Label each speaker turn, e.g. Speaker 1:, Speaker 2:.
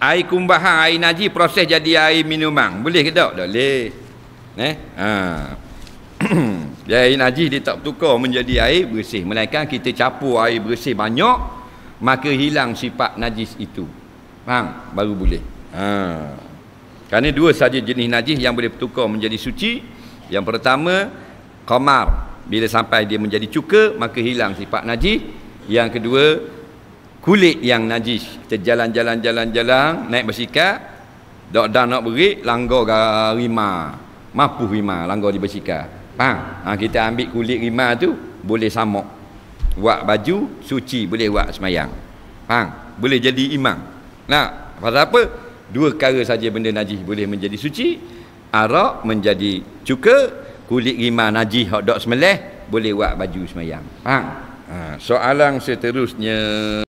Speaker 1: air kumbahan air naji proses jadi air minuman boleh ke tak boleh eh ha dia air naji dia tak bertukar menjadi air bersih melainkan kita capur air bersih banyak maka hilang sifat najis itu faham baru boleh ha kerana dua saja jenis naji yang boleh bertukar menjadi suci yang pertama komar bila sampai dia menjadi cuka maka hilang sifat naji. yang kedua kulit yang najis kita jalan-jalan jalan-jalan naik basikal dok dan nak beri langgar ke mampu rima langgar di basikal faham ha, kita ambil kulit rima tu boleh samok buat baju suci boleh buat semayang faham boleh jadi imam nak pasal apa dua perkara saja benda najis boleh menjadi suci arak menjadi cuka kulit rima najis hok dok semeleh boleh buat baju semayang
Speaker 2: faham ha, soalan seterusnya